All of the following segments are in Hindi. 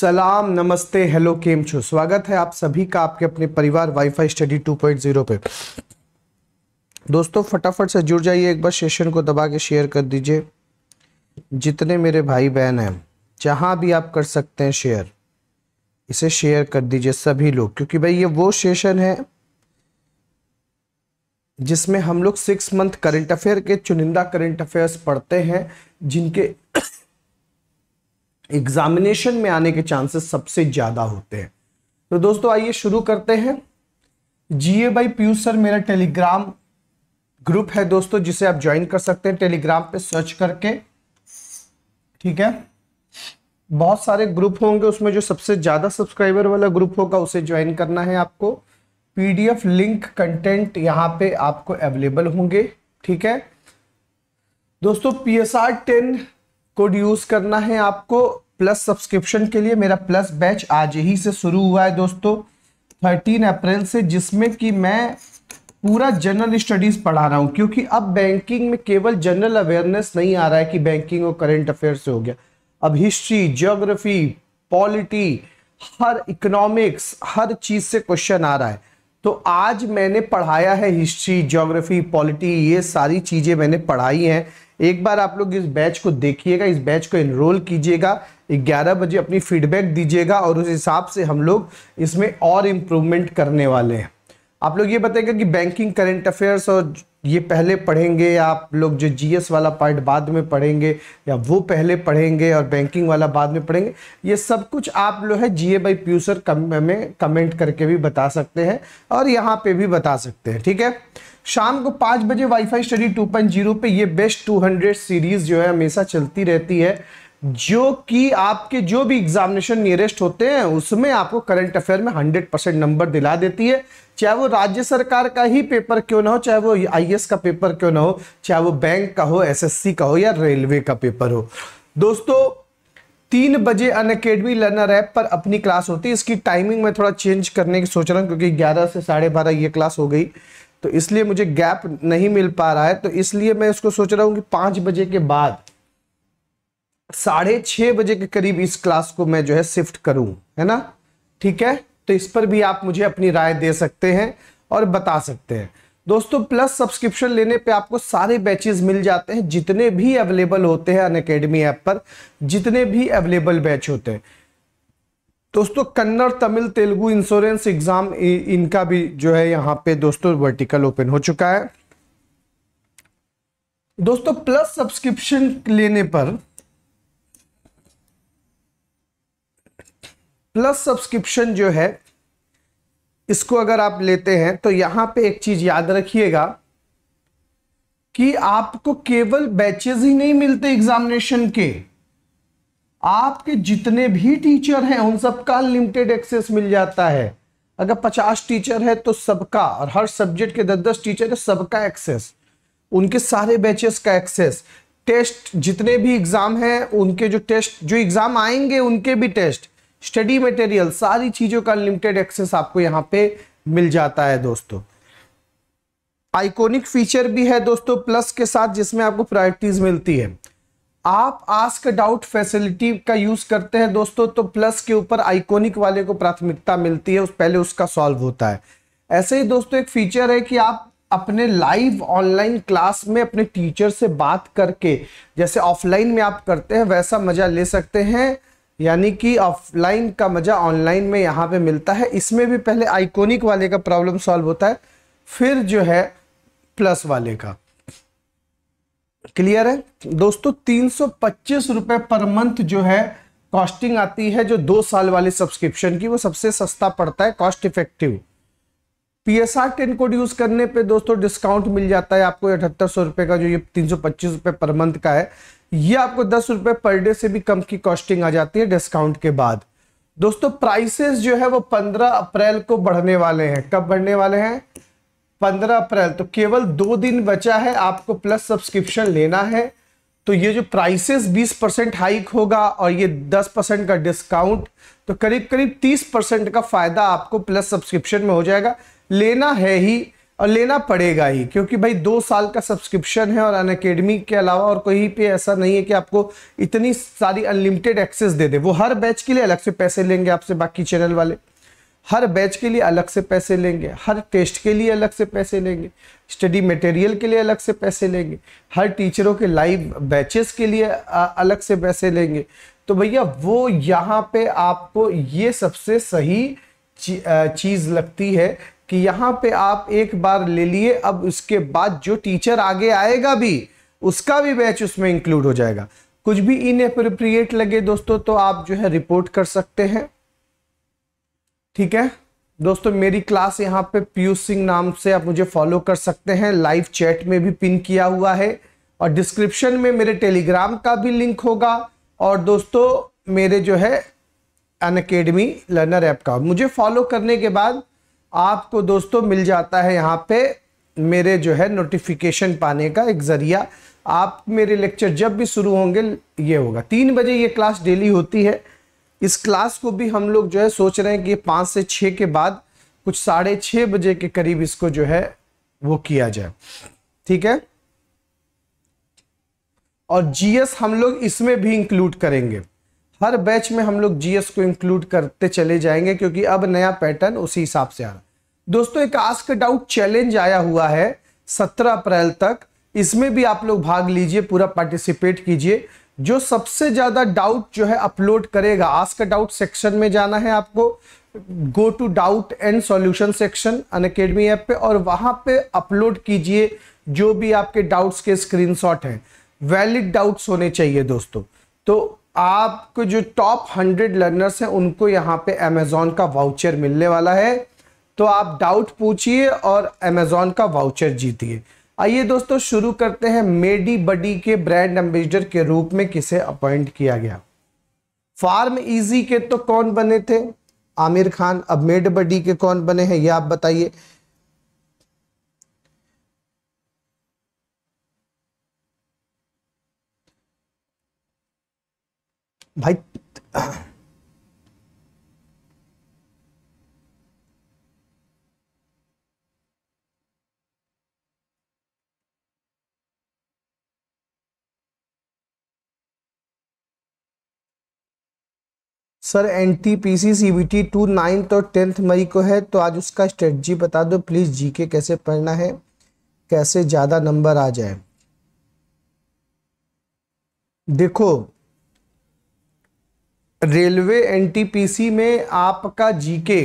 सलाम नमस्ते हेलो केम छो स्वागत है आप सभी का आपके अपने परिवार वाईफाई स्टडी 2.0 पे दोस्तों फटाफट से जुड़ जाइए एक बार सेशन को दबा के शेयर कर दीजिए जितने मेरे भाई बहन हैं जहां भी आप कर सकते हैं शेयर इसे शेयर कर दीजिए सभी लोग क्योंकि भाई ये वो सेशन है जिसमें हम लोग सिक्स मंथ करंट अफेयर के चुनिंदा करंट अफेयर्स पढ़ते हैं जिनके एग्जामिनेशन में आने के चांसेस सबसे ज़्यादा होते हैं तो दोस्तों आइए शुरू करते हैं जीए बाई पीयूष सर मेरा टेलीग्राम ग्रुप है दोस्तों जिसे आप ज्वाइन कर सकते हैं टेलीग्राम पे सर्च करके ठीक है बहुत सारे ग्रुप होंगे उसमें जो सबसे ज़्यादा सब्सक्राइबर वाला ग्रुप होगा उसे ज्वाइन करना है आपको पीडीएफ लिंक कंटेंट यहाँ पे आपको अवेलेबल होंगे ठीक है दोस्तों P S R ten code use करना है आपको प्लस सब्सक्रिप्शन के लिए मेरा प्लस बैच आज ही से शुरू हुआ है दोस्तों थर्टीन अप्रैल से जिसमें कि मैं पूरा जनरल स्टडीज पढ़ा रहा हूं क्योंकि अब बैंकिंग में केवल जनरल अवेयरनेस नहीं आ रहा है कि बैंकिंग और करेंट अफेयर से हो गया अब हिस्ट्री ज्योग्राफी पॉलिटी हर इकोनॉमिक्स हर चीज से क्वेश्चन आ रहा है तो आज मैंने पढ़ाया है हिस्ट्री ज्योग्राफी पॉलिटी ये सारी चीजें मैंने पढ़ाई हैं एक बार आप लोग इस बैच को देखिएगा इस बैच को इनरोल कीजिएगा 11 बजे अपनी फीडबैक दीजिएगा और उस हिसाब से हम लोग इसमें और इम्प्रूवमेंट करने वाले हैं आप लोग ये बताएगा कि बैंकिंग करेंट अफेयर्स और ये पहले पढ़ेंगे आप लोग जो जीएस वाला पार्ट बाद में पढ़ेंगे या वो पहले पढ़ेंगे और बैंकिंग वाला बाद में पढ़ेंगे ये सब कुछ आप लोग है जीए बाई प्यूसर कम, में कमेंट करके भी बता सकते हैं और यहाँ पे भी बता सकते हैं ठीक है शाम को पाँच बजे वाईफाई स्टडी 2.0 पे ये बेस्ट 200 सीरीज जो है हमेशा चलती रहती है जो कि आपके जो भी एग्जामिनेशन नियरेस्ट होते हैं उसमें आपको करंट अफेयर में 100 परसेंट नंबर दिला देती है चाहे वो राज्य सरकार का ही पेपर क्यों ना हो चाहे वो आईएएस e का पेपर क्यों ना हो चाहे वो बैंक का हो एसएससी का हो या रेलवे का पेपर हो दोस्तों तीन बजे अन अकेडमी लर्नर ऐप पर अपनी क्लास होती है इसकी टाइमिंग में थोड़ा चेंज करने की सोच रहा हूँ क्योंकि ग्यारह से साढ़े बारह ये क्लास हो गई तो इसलिए मुझे गैप नहीं मिल पा रहा है तो इसलिए मैं उसको सोच रहा हूं कि पांच बजे के बाद साढ़े छह बजे के करीब इस क्लास को मैं जो है शिफ्ट करूं है ना ठीक है तो इस पर भी आप मुझे अपनी राय दे सकते हैं और बता सकते हैं दोस्तों प्लस सब्सक्रिप्शन लेने पे आपको सारे बैचेस मिल जाते हैं जितने भी अवेलेबल होते हैं अन ऐप पर जितने भी अवेलेबल बैच होते हैं दोस्तों कन्नड़ तमिल तेलुगु इंश्योरेंस एग्जाम इनका भी जो है यहां पे दोस्तों वर्टिकल ओपन हो चुका है दोस्तों प्लस सब्सक्रिप्शन लेने पर प्लस सब्सक्रिप्शन जो है इसको अगर आप लेते हैं तो यहां पे एक चीज याद रखिएगा कि आपको केवल बैचेज ही नहीं मिलते एग्जामिनेशन के आपके जितने भी टीचर हैं उन सबका अनलिमिटेड एक्सेस मिल जाता है अगर पचास टीचर है तो सबका और हर सब्जेक्ट के दस दस टीचर है सबका एक्सेस उनके सारे बैचेस का एक्सेस टेस्ट जितने भी एग्जाम हैं उनके जो टेस्ट जो एग्जाम आएंगे उनके भी टेस्ट स्टडी मटेरियल सारी चीजों का लिमिटेड एक्सेस आपको यहाँ पे मिल जाता है दोस्तों आइकोनिक फीचर भी है दोस्तों प्लस के साथ जिसमें आपको प्रायोरिटीज मिलती है आप आस्क डाउट फैसिलिटी का यूज करते हैं दोस्तों तो प्लस के ऊपर आइकोनिक वाले को प्राथमिकता मिलती है उस पहले उसका सॉल्व होता है ऐसे ही दोस्तों एक फीचर है कि आप अपने लाइव ऑनलाइन क्लास में अपने टीचर से बात करके जैसे ऑफलाइन में आप करते हैं वैसा मजा ले सकते हैं यानी कि ऑफलाइन का मजा ऑनलाइन में यहाँ पे मिलता है इसमें भी पहले आइकोनिक वाले का प्रॉब्लम सॉल्व होता है फिर जो है प्लस वाले का क्लियर है दोस्तों तीन सौ रुपए पर मंथ जो है कॉस्टिंग आती है जो दो साल वाले सब्सक्रिप्शन की वो सबसे सस्ता पड़ता है cost effective PSR ten code use करने पे दोस्तों डिस्काउंट मिल जाता है आपको अठहत्तर सौ रुपए का जो ये तीन सौ पच्चीस रुपए पर मंथ का है ये आपको दस रुपए पर डे से भी कम की कॉस्टिंग आ जाती है डिस्काउंट के बाद दोस्तों प्राइसेस जो है वो पंद्रह अप्रैल को बढ़ने वाले हैं कब बढ़ने वाले हैं पंद्रह अप्रैल तो केवल दो दिन बचा है आपको प्लस सब्सक्रिप्शन लेना है तो ये जो प्राइसेस 20 परसेंट हाइक होगा और ये 10 परसेंट का डिस्काउंट तो करीब करीब 30 परसेंट का फायदा आपको प्लस सब्सक्रिप्शन में हो जाएगा लेना है ही और लेना पड़ेगा ही क्योंकि भाई दो साल का सब्सक्रिप्शन है और अन के अलावा और कोई पे ऐसा नहीं है कि आपको इतनी सारी अनलिमिटेड एक्सेस दे दे वो हर बैच के लिए अलग से पैसे लेंगे आपसे बाकी चैनल वाले हर बैच के लिए अलग से पैसे लेंगे हर टेस्ट के लिए अलग से पैसे लेंगे स्टडी मटेरियल के लिए अलग से पैसे लेंगे हर टीचरों के लाइव बैचेस के लिए अलग से पैसे लेंगे तो भैया वो यहाँ पे आपको ये सबसे सही चीज़ लगती है कि यहाँ पे आप एक बार ले लिए अब उसके बाद जो टीचर आगे आएगा भी उसका भी बैच उसमें इंक्लूड हो जाएगा कुछ भी इनअप्रोप्रिएट लगे दोस्तों तो आप जो है रिपोर्ट कर सकते हैं ठीक है दोस्तों मेरी क्लास यहाँ पे पीयूष सिंह नाम से आप मुझे फॉलो कर सकते हैं लाइव चैट में भी पिन किया हुआ है और डिस्क्रिप्शन में मेरे टेलीग्राम का भी लिंक होगा और दोस्तों मेरे जो है अन अकेडमी लर्नर ऐप का मुझे फॉलो करने के बाद आपको दोस्तों मिल जाता है यहाँ पे मेरे जो है नोटिफिकेशन पाने का एक ज़रिया आप मेरे लेक्चर जब भी शुरू होंगे ये होगा तीन बजे ये क्लास डेली होती है इस क्लास को भी हम लोग जो है सोच रहे हैं कि पाँच से छः के बाद कुछ साढ़े छः बजे के करीब इसको जो है वो किया जाए ठीक है और जीएस हम लोग इसमें भी इंक्लूड करेंगे हर बैच में हम लोग जीएस को इंक्लूड करते चले जाएंगे क्योंकि अब नया पैटर्न उसी हिसाब से आ रहा दोस्तों एक आस्क डाउट चैलेंज आया हुआ है सत्रह अप्रैल तक इसमें भी आप लोग भाग लीजिए पूरा पार्टिसिपेट कीजिए जो सबसे ज्यादा डाउट जो है अपलोड करेगा आज का डाउट सेक्शन में जाना है आपको go to doubt and solution section Unacademy app पे और वहां पे अपलोड कीजिए जो भी आपके डाउट्स के स्क्रीनशॉट हैं वैलिड डाउट्स होने चाहिए दोस्तों तो आपको जो टॉप हंड्रेड लर्नर्स हैं उनको यहाँ पे अमेजोन का वाउचर मिलने वाला है तो आप डाउट पूछिए और अमेजोन का वाउचर जीतिए आइए दोस्तों शुरू करते हैं मेडी बडी के ब्रांड एम्बेसडर के रूप में किसे अपॉइंट किया गया फार्म इजी के तो कौन बने थे आमिर खान अब मेड बडी के कौन बने हैं ये आप बताइए भाई sir N T P C C B T two ninth और टेंथ मई को है तो आज उसका स्ट्रेटजी बता दो प्लीज़ जी के कैसे पढ़ना है कैसे ज़्यादा नंबर आ जाए देखो रेलवे एनटीपीसी में आपका जीके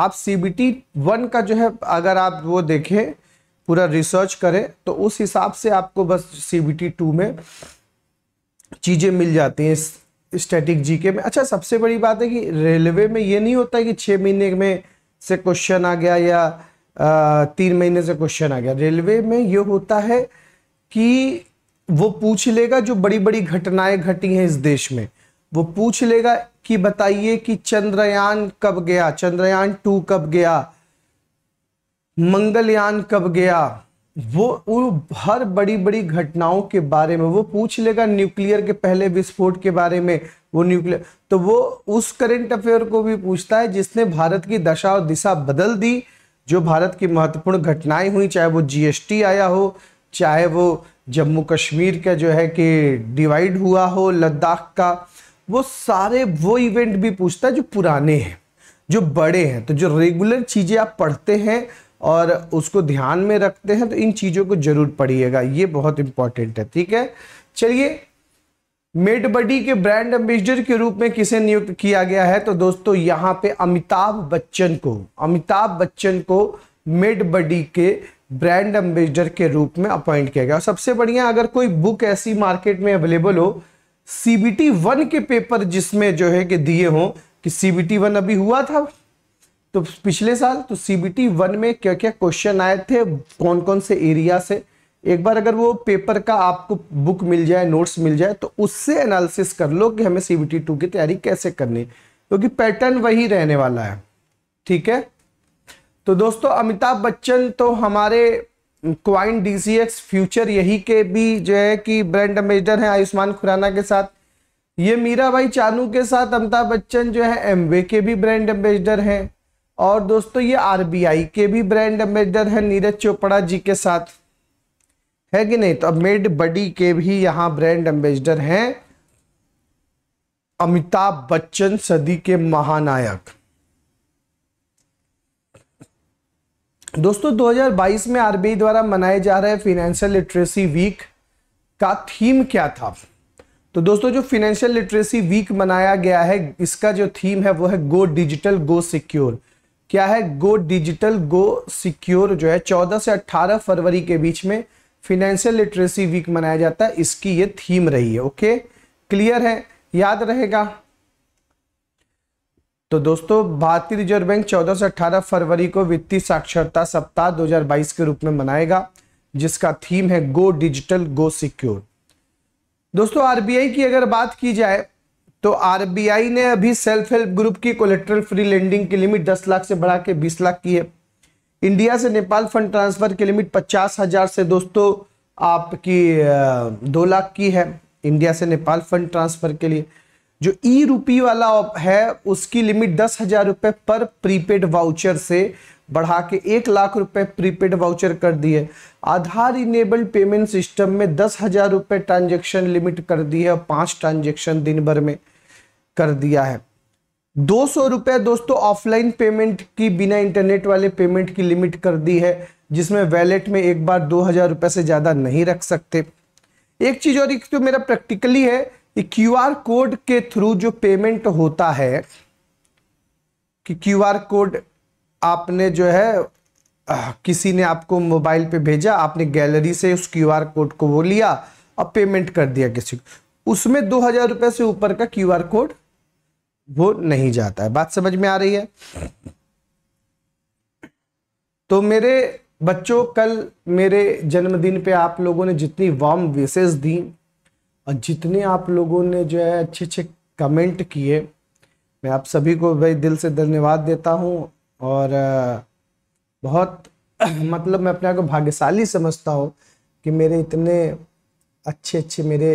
आप सीबीटी वन का जो है अगर आप वो देखें पूरा रिसर्च करें तो उस हिसाब से आपको बस सीबीटी टू में चीज़ें मिल जाती हैं स्टैटिक जीके में अच्छा सबसे बड़ी बात है कि रेलवे में ये नहीं होता है कि छः महीने में से क्वेश्चन आ गया या तीन महीने से क्वेश्चन आ गया रेलवे में ये होता है कि वो पूछ लेगा जो बड़ी बड़ी घटनाएं घटी हैं इस देश में वो पूछ लेगा कि बताइए कि चंद्रयान कब गया चंद्रयान टू कब गया मंगलयान कब गया वो हर बड़ी बड़ी घटनाओं के बारे में वो पूछ लेगा न्यूक्लियर के पहले विस्फोट के बारे में वो न्यूक्लियर तो वो उस करंट अफेयर को भी पूछता है जिसने भारत की दशा और दिशा बदल दी जो भारत की महत्वपूर्ण घटनाएं हुई चाहे वो जीएसटी आया हो चाहे वो जम्मू कश्मीर का जो है कि डिवाइड हुआ हो लद्दाख का वो सारे वो इवेंट भी पूछता है जो पुराने हैं जो बड़े हैं तो जो रेगुलर चीज़ें आप पढ़ते हैं और उसको ध्यान में रखते हैं तो इन चीज़ों को जरूर पढ़िएगा ये बहुत इंपॉर्टेंट है ठीक है चलिए मेड बडी के ब्रांड एम्बेसडर के रूप में किसे नियुक्त किया गया है तो दोस्तों यहाँ पे अमिताभ बच्चन को अमिताभ बच्चन को मेड बडी के ब्रांड एम्बेसडर के रूप में अपॉइंट किया गया और सबसे बढ़िया अगर कोई बुक ऐसी मार्केट में अवेलेबल हो सीबीटी वन के पेपर जिसमें जो है कि दिए हों कि सीबीटी वन अभी हुआ था तो पिछले साल तो सीबीटी वन में क्या क्या क्वेश्चन आए थे कौन कौन से एरिया से एक बार अगर वो पेपर का आपको बुक मिल जाए नोट्स मिल जाए तो उससे एनालिसिस कर लो कि हमें सीबीटी टू की तैयारी कैसे करनी क्योंकि तो पैटर्न वही रहने वाला है ठीक है तो दोस्तों अमिताभ बच्चन तो हमारे क्वाइन डीसीएक्स फ्यूचर यही के भी जो है कि ब्रांड एम्बेसडर हैं आयुष्मान खुराना के साथ ये मीरा भाई चानू के साथ अमिताभ बच्चन जो है एमवे के भी ब्रांड एम्बेसडर हैं और दोस्तों ये आरबीआई के भी ब्रांड एम्बेसडर है नीरज चोपड़ा जी के साथ है कि नहीं तो अब मेड बडी के भी यहाँ ब्रांड एम्बेसडर हैं अमिताभ बच्चन सदी के महानायक दोस्तों 2022 में आरबीआई द्वारा मनाए जा रहे फाइनेंशियल लिटरेसी वीक का थीम क्या था तो दोस्तों जो फाइनेंशियल लिटरेसी वीक मनाया गया है इसका जो थीम है वो है गो डिजिटल गो सिक्योर क्या है गो डिजिटल गो सिक्योर जो है 14 से 18 फरवरी के बीच में फिनेंशियल लिटरेसी वीक मनाया जाता है इसकी ये थीम रही है ओके क्लियर है याद रहेगा तो दोस्तों भारतीय रिजर्व बैंक 14 से 18 फरवरी को वित्तीय साक्षरता सप्ताह 2022 के रूप में मनाएगा जिसका थीम है गो डिजिटल गो सिक्योर दोस्तों आरबीआई की अगर बात की जाए तो आरबीआई ने अभी सेल्फ हेल्प ग्रुप की कोलेट्रल फ्री लेंडिंग की लिमिट 10 लाख से बढ़ा के 20 लाख की है इंडिया से नेपाल फंड ट्रांसफर की लिमिट पचास हजार से दोस्तों आपकी दो लाख की है इंडिया से नेपाल फंड ट्रांसफर के लिए जो ई रूपी वाला है उसकी लिमिट दस हजार रुपये पर प्रीपेड वाउचर से बढ़ा के एक लाख रुपए प्रीपेड वाउचर कर दी है आधार इनेबल्ड पेमेंट सिस्टम में दस हजार रुपये ट्रांजेक्शन लिमिट कर दी है और पांच ट्रांजेक्शन दिन भर में कर दिया है दो सौ रुपये दोस्तों ऑफलाइन पेमेंट की बिना इंटरनेट वाले पेमेंट की लिमिट कर दी है जिसमें वैलेट में एक बार दो हज़ार रुपये से ज़्यादा नहीं रख सकते एक चीज़ और एक तो मेरा प्रैक्टिकली है कि क्यू आर कोड के थ्रू जो पेमेंट होता है कि क्यू आर कोड आपने जो है किसी ने आपको मोबाइल पे भेजा आपने गैलरी से उस क्यू आर कोड को वो लिया और पेमेंट कर दिया किसी को उसमें दो हज़ार रुपए से ऊपर का क्यू आर कोड वो नहीं जाता है बात समझ में आ रही है तो मेरे बच्चों कल मेरे जन्मदिन पे आप लोगों ने जितनी वार्म विशेष दी और जितने आप लोगों ने जो है अच्छे अच्छे कमेंट किए मैं आप सभी को भाई दिल से धन्यवाद देता हूँ और बहुत मतलब मैं अपने आप को भाग्यशाली समझता हूँ कि मेरे इतने अच्छे अच्छे मेरे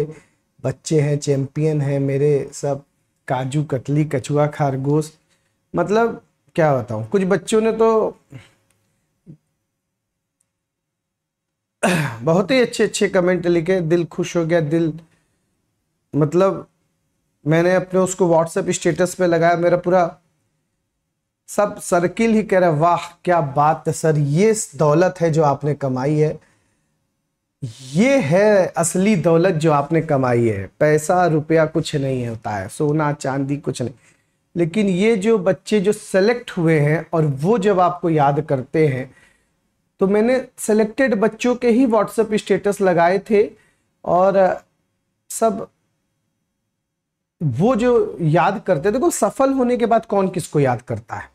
बच्चे हैं चैम्पियन हैं मेरे सब काजू कतली कछुआ खारगोश मतलब क्या बताऊं कुछ बच्चों ने तो बहुत ही अच्छे अच्छे कमेंट लिखे दिल खुश हो गया दिल मतलब मैंने अपने उसको व्हाट्सएप स्टेटस पे लगाया मेरा पूरा सब सर्किल ही कह रहा वाह क्या बात है सर ये दौलत है जो आपने कमाई है ये है असली दौलत जो आपने कमाई है पैसा रुपया कुछ नहीं होता है सोना चांदी कुछ नहीं लेकिन ये जो बच्चे जो सेलेक्ट हुए हैं और वो जब आपको याद करते हैं तो मैंने सेलेक्टेड बच्चों के ही व्हाट्सएप स्टेटस लगाए थे और सब वो जो याद करते देखो सफल होने के बाद कौन किसको याद करता है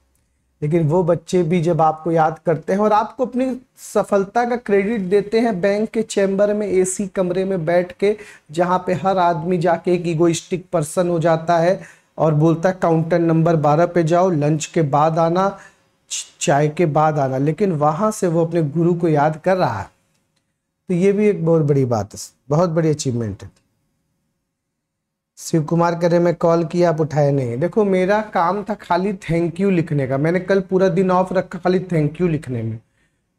लेकिन वो बच्चे भी जब आपको याद करते हैं और आपको अपनी सफलता का क्रेडिट देते हैं बैंक के चैम्बर में एसी कमरे में बैठ के जहाँ पे हर आदमी जाके एक इगोइस्टिक पर्सन हो जाता है और बोलता है काउंटर नंबर बारह पे जाओ लंच के बाद आना चाय के बाद आना लेकिन वहाँ से वो अपने गुरु को याद कर रहा है तो ये भी एक बहुत बड़ी बात है बहुत बड़ी अचीवमेंट है शिव कुमार कह रहे मैं कॉल किया आप उठाए नहीं देखो मेरा काम था खाली थैंक यू लिखने का मैंने कल पूरा दिन ऑफ रखा खाली थैंक यू लिखने में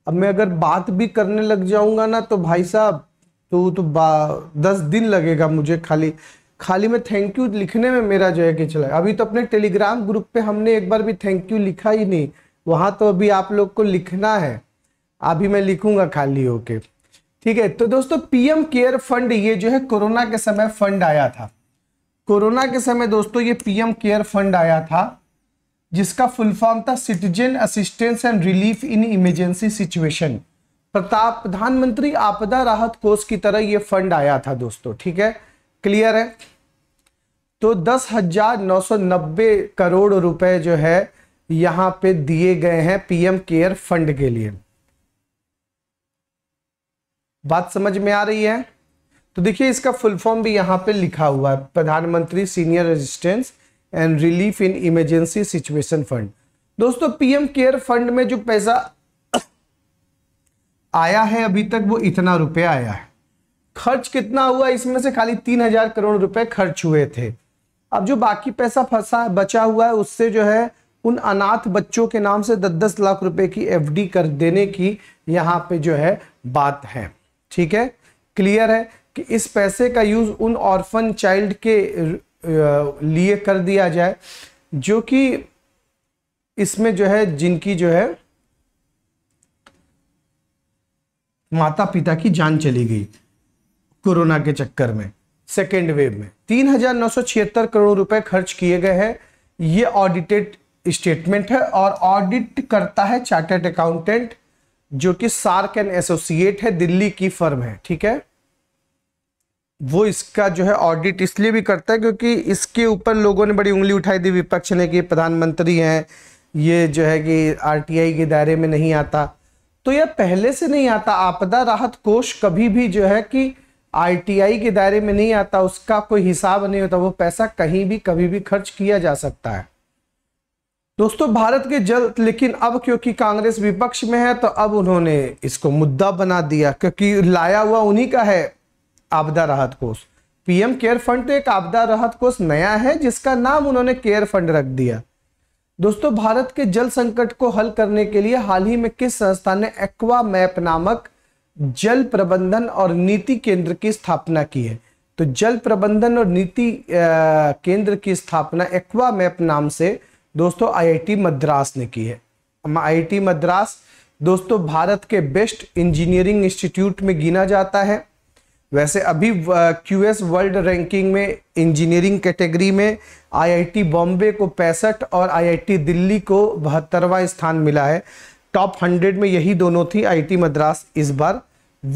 अब मैं अगर बात भी करने लग जाऊंगा ना तो भाई साहब तो तो दस दिन लगेगा मुझे खाली खाली मैं थैंक यू लिखने में मेरा जो है कि चला अभी तो अपने टेलीग्राम ग्रुप पे हमने एक बार भी थैंक यू लिखा ही नहीं वहाँ तो अभी आप लोग को लिखना है अभी मैं लिखूंगा खाली होके ठीक है तो दोस्तों पीएम केयर फंड ये जो है कोरोना के समय फंड आया था कोरोना के समय दोस्तों ये पीएम केयर फंड आया था जिसका फुल फॉर्म था citizen assistance and relief in emergency situation Pratap प्रधानमंत्री आपदा राहत कोष की तरह ये फंड आया था दोस्तों ठीक है क्लियर है तो दस हजार नौ सौ नब्बे करोड़ रुपए जो है यहां पे दिए गए हैं पीएम केयर फंड के लिए बात समझ में आ रही है तो देखिए इसका फुल फॉर्म भी यहाँ पे लिखा हुआ है प्रधानमंत्री senior resistance and relief in emergency situation fund दोस्तों पीएम केयर फंड में जो पैसा आया है अभी तक वो इतना रुपया आया है खर्च कितना हुआ इसमें से खाली तीन हजार करोड़ रुपए खर्च हुए थे अब जो बाकी पैसा फंसा बचा हुआ है उससे जो है उन अनाथ बच्चों के नाम से दस दस लाख रुपए की एफडी कर देने की यहाँ पे जो है बात है ठीक है क्लियर है कि इस पैसे का यूज़ उन ऑर्फन चाइल्ड के लिए कर दिया जाए जो कि इसमें जो है जिनकी जो है माता पिता की जान चली गई कोरोना के चक्कर में सेकेंड वेव में तीन हजार नौ सौ छिहत्तर करोड़ रुपए खर्च किए गए हैं ये ऑडिटेड स्टेटमेंट है और ऑडिट करता है चार्टर्ड अकाउंटेंट जो कि सार्क एंड एसोसिएट है दिल्ली की फर्म है ठीक है वो इसका जो है ऑडिट इसलिए भी करता है क्योंकि इसके ऊपर लोगों ने बड़ी उंगली उठाई थी विपक्ष ने कि प्रधानमंत्री हैं ये जो है कि आरटीआई के दायरे में नहीं आता तो यह पहले से नहीं आता आपदा राहत कोष कभी भी जो है कि आरटीआई के दायरे में नहीं आता उसका कोई हिसाब नहीं होता वो पैसा कहीं भी कभी भी खर्च किया जा सकता है दोस्तों भारत के जल लेकिन अब क्योंकि कांग्रेस विपक्ष में है तो अब उन्होंने इसको मुद्दा बना दिया क्योंकि लाया हुआ उन्हीं का है आपदा राहत कोष पीएम केयर फंड तो एक आपदा राहत कोष नया है जिसका नाम उन्होंने केयर फंड रख दिया दोस्तों भारत के जल संकट को हल करने के लिए हाल ही में किस संस्था ने एक्वा मैप नामक जल प्रबंधन और नीति केंद्र की स्थापना की है तो जल प्रबंधन और नीति केंद्र की स्थापना एक्वा मैप नाम से दोस्तों आईआईटी मद्रास ने की है आईआईटी मद्रास दोस्तों भारत के बेस्ट इंजीनियरिंग इंस्टीट्यूट में गिना जाता है वैसे अभी क्यू एस वर्ल्ड रैंकिंग में इंजीनियरिंग कैटेगरी में आईआईटी बॉम्बे को पैंसठ और आईआईटी दिल्ली को बहत्तरवा स्थान मिला है टॉप हंड्रेड में यही दोनों थी आईआईटी मद्रास इस बार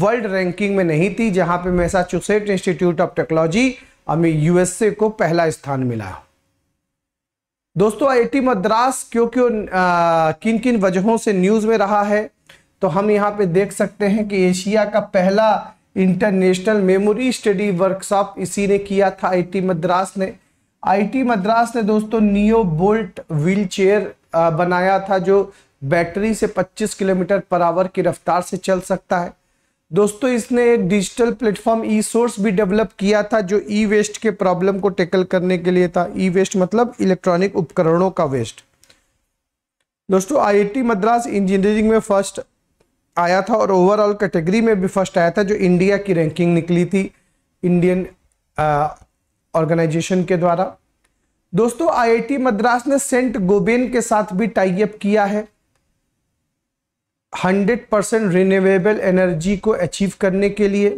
वर्ल्ड रैंकिंग में नहीं थी जहां पे मैसाचुसेट इंस्टीट्यूट ऑफ टेक्नोलॉजी अमी यूएसए को पहला स्थान मिला दोस्तों आई मद्रास क्यों क्यों किन किन वजहों से न्यूज़ में रहा है तो हम यहाँ पे देख सकते हैं कि एशिया का पहला इंटरनेशनल मेमोरी स्टडी वर्कशॉप इसी ने किया था आईटी मद्रास ने आईटी मद्रास ने दोस्तों नियो बोल्ट व्हील चेयर बनाया था जो बैटरी से 25 किलोमीटर पर आवर की रफ्तार से चल सकता है दोस्तों इसने एक डिजिटल प्लेटफॉर्म ई सोर्स भी डेवलप किया था जो ई वेस्ट के प्रॉब्लम को टैकल करने के लिए था ई वेस्ट मतलब इलेक्ट्रॉनिक उपकरणों का वेस्ट दोस्तों आईआईटी मद्रास इंजीनियरिंग में फर्स्ट आया था और ओवरऑल कैटेगरी में भी फर्स्ट आया था जो इंडिया की रैंकिंग निकली थी इंडियन ऑर्गेनाइजेशन के द्वारा दोस्तों आईआईटी मद्रास ने सेंट गोबेन के साथ भी टाइप किया है 100 परसेंट रिन्यूएबल एनर्जी को अचीव करने के लिए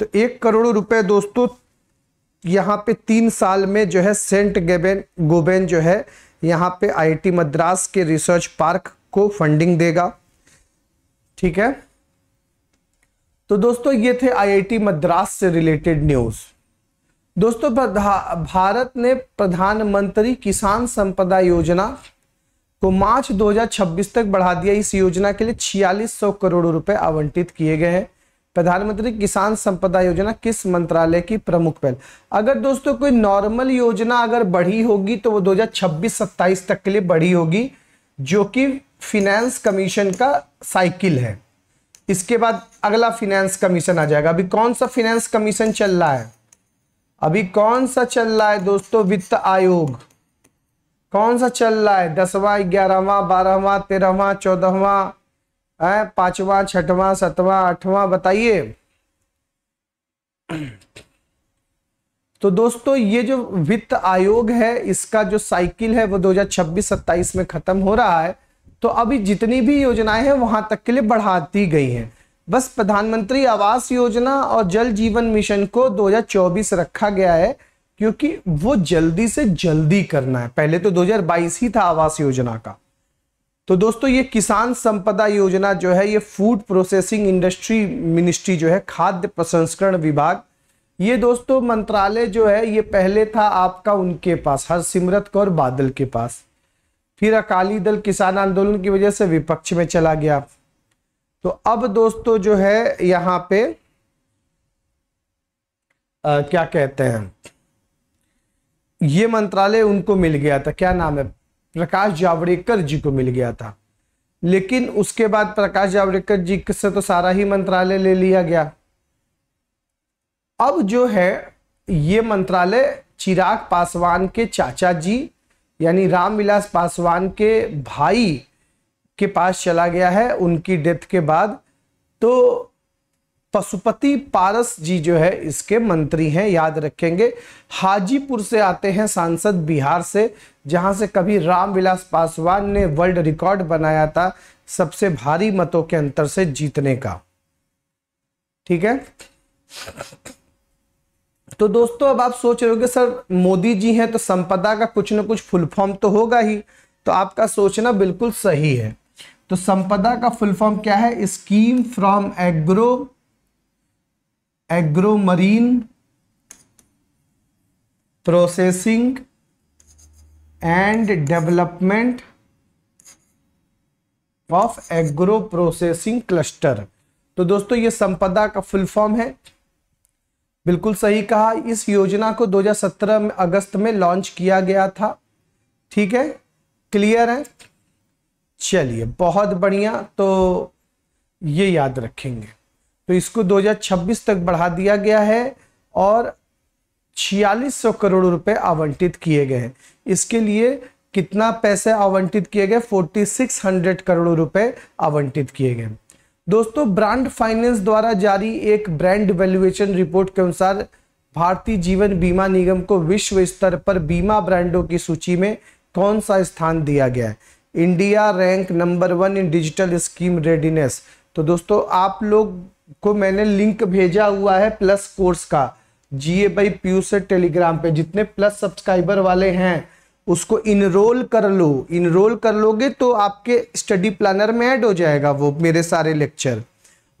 तो एक करोड़ रुपए दोस्तों यहाँ पे तीन साल में जो है सेंट गेबेन गोबेन जो है यहाँ पे आईआईटी मद्रास के रिसर्च पार्क को फंडिंग देगा ठीक है तो दोस्तों ये थे आईआईटी मद्रास से रिलेटेड न्यूज दोस्तों भारत ने प्रधानमंत्री किसान संपदा योजना को मार्च 2026 तक बढ़ा दिया इस योजना के लिए छियालीस सौ करोड़ रुपए आवंटित किए गए हैं प्रधानमंत्री किसान संपदा योजना किस मंत्रालय की प्रमुख पहल अगर दोस्तों कोई नॉर्मल योजना अगर बढ़ी होगी तो वो 2026-27 तक के लिए बढ़ी होगी जो कि फिनेंस कमीशन का साइकिल है इसके बाद अगला फिनेंस कमीशन आ जाएगा अभी कौन सा फिनेंस कमीशन चल रहा है अभी कौन सा चल रहा है दोस्तों वित्त आयोग कौन सा चल रहा है दसवां ग्यारहवां बारहवा तेरहवा चौदहवा पांचवा छठवां सतवां आठवां बताइए तो दोस्तों ये जो वित्त आयोग है इसका जो साइकिल है वो 2026-27 में खत्म हो रहा है तो अभी जितनी भी योजनाएं हैं वहां तक के लिए बढ़ा दी गई हैं बस प्रधानमंत्री आवास योजना और जल जीवन मिशन को 2024 रखा गया है क्योंकि वो जल्दी से जल्दी करना है पहले तो 2022 ही था आवास योजना का तो दोस्तों ये किसान संपदा योजना जो है ये फूड प्रोसेसिंग इंडस्ट्री मिनिस्ट्री जो है खाद्य प्रसंस्करण विभाग ये दोस्तों मंत्रालय जो है ये पहले था आपका उनके पास हरसिमरत कौर बादल के पास फिर अकाली दल किसान आंदोलन की वजह से विपक्ष में चला गया तो अब दोस्तों जो है यहाँ पे आ, क्या कहते हैं ये मंत्रालय उनको मिल गया था क्या नाम है प्रकाश जावड़ेकर जी को मिल गया था लेकिन उसके बाद प्रकाश जावड़ेकर जी से तो सारा ही मंत्रालय ले लिया गया अब जो है ये मंत्रालय चिराग पासवान के चाचा जी यानी रामविलास पासवान के भाई के पास चला गया है उनकी डेथ के बाद तो पशुपति पारस जी जो है इसके मंत्री हैं याद रखेंगे हाजीपुर से आते हैं सांसद बिहार से जहां से कभी रामविलास पासवान ने वर्ल्ड रिकॉर्ड बनाया था सबसे भारी मतों के अंतर से जीतने का ठीक है तो दोस्तों अब आप सोच रहे हो सर मोदी जी हैं तो संपदा का कुछ ना कुछ फुल फॉर्म तो होगा ही तो आपका सोचना बिल्कुल सही है तो संपदा का फुल फॉर्म क्या है scheme from agro agro marine processing and development of agro processing cluster तो दोस्तों ये संपदा का फुल फॉर्म है बिल्कुल सही कहा इस योजना को 2017 में अगस्त में लॉन्च किया गया था ठीक है क्लियर है चलिए बहुत बढ़िया तो ये याद रखेंगे तो इसको 2026 तक बढ़ा दिया गया है और छियालीस करोड़ रुपए आवंटित किए गए हैं इसके लिए कितना पैसे आवंटित किए गए 4600 करोड़ रुपए आवंटित किए गए दोस्तों ब्रांड फाइनेंस द्वारा जारी एक ब्रांड वैल्यूएशन रिपोर्ट के अनुसार भारतीय जीवन बीमा निगम को विश्व स्तर पर बीमा ब्रांडों की सूची में कौन सा स्थान दिया गया है India rank number one in digital scheme readiness तो दोस्तों आप लोग को मैंने लिंक भेजा हुआ है प्लस कोर्स का जीए बाई पीयू से टेलीग्राम पे जितने प्लस सब्सक्राइबर वाले हैं उसको इनरोल कर लो इनरोल कर लोगे तो आपके स्टडी प्लानर में ऐड हो जाएगा वो मेरे सारे लेक्चर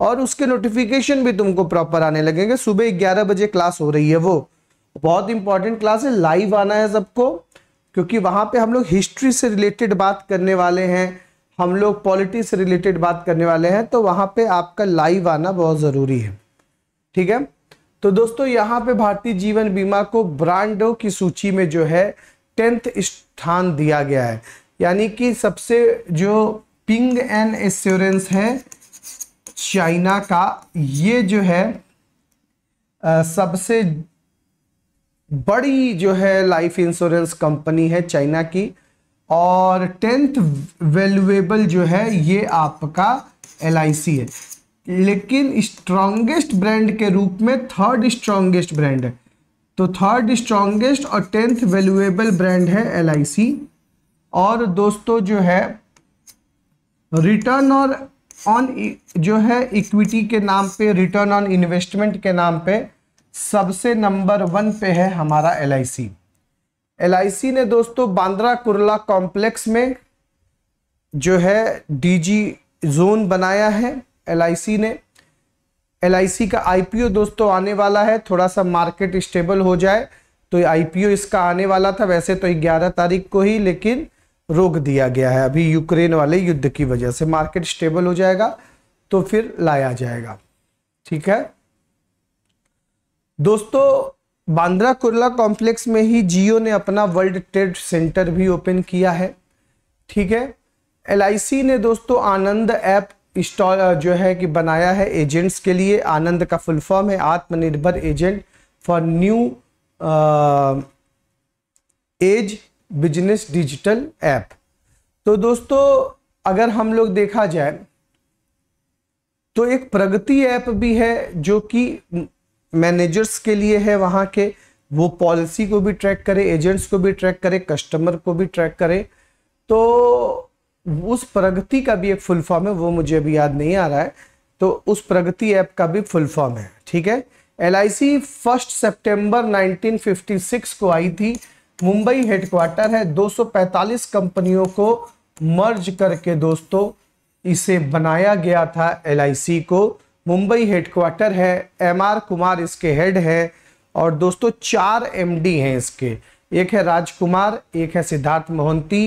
और उसके नोटिफिकेशन भी तुमको प्रॉपर आने लगेंगे सुबह ग्यारह बजे क्लास हो रही है वो बहुत इंपॉर्टेंट क्लास है लाइव आना है सबको क्योंकि वहां पे हम लोग हिस्ट्री से रिलेटेड बात करने वाले हैं हम लोग पॉलिटिक्स से रिलेटेड बात करने वाले हैं तो वहां पे आपका लाइव आना बहुत ज़रूरी है ठीक है तो दोस्तों यहाँ पे भारतीय जीवन बीमा को ब्रांडों की सूची में जो है टेंथ स्थान दिया गया है यानी कि सबसे जो पिंग एंड एश्योरेंस है चाइना का ये जो है आ, सबसे बड़ी जो है लाइफ इंश्योरेंस कंपनी है चाइना की और टेंथ वैल्यूएबल जो है ये आपका एल है लेकिन स्ट्रांगेस्ट ब्रांड के रूप में थर्ड स्ट्रांगेस्ट ब्रांड है तो थर्ड स्ट्रॉन्गेस्ट और टेंथ वैल्यूएबल ब्रांड है एल और दोस्तों जो है रिटर्न और ऑन जो है इक्विटी के नाम पे रिटर्न ऑन इन्वेस्टमेंट के नाम पे सबसे नंबर वन पे है हमारा एल आई ने दोस्तों बांद्रा कुर्ला कॉम्प्लेक्स में जो है डीजी जोन बनाया है एल ने एल का आई दोस्तों आने वाला है थोड़ा सा मार्केट स्टेबल हो जाए तो आईपीओ इसका आने वाला था वैसे तो 11 तारीख को ही लेकिन रोक दिया गया है अभी यूक्रेन वाले युद्ध की वजह से मार्केट स्टेबल हो जाएगा तो फिर लाया जाएगा ठीक है दोस्तों बांद्रा कुर्ला कॉम्प्लेक्स में ही जियो ने अपना वर्ल्ड ट्रेड सेंटर भी ओपन किया है ठीक है एल ने दोस्तों आनंद ऐप स्टॉल जो है कि बनाया है एजेंट्स के लिए आनंद का फुल फॉर्म है आत्मनिर्भर agent for new age business digital app तो दोस्तों अगर हम लोग देखा जाए तो एक प्रगति ऐप भी है जो कि मैनेजर्स के लिए है वहाँ के वो पॉलिसी को भी ट्रैक करे एजेंट्स को भी ट्रैक करे कस्टमर को भी ट्रैक करे तो उस प्रगति का भी एक फुल फॉर्म है वो मुझे अभी याद नहीं आ रहा है तो उस प्रगति ऐप का भी फुल फॉर्म है ठीक है L I C first September 1956 को आई थी मुंबई हेडक्वार्टर है 245 कंपनियों को मर्ज करके दोस्तों इसे बनाया गया था एल आई सी को मुंबई हेडक्वार्टर है एम आर कुमार इसके हेड है और दोस्तों चार एम डी हैं इसके एक है राजकुमार एक है सिद्धार्थ मोहंती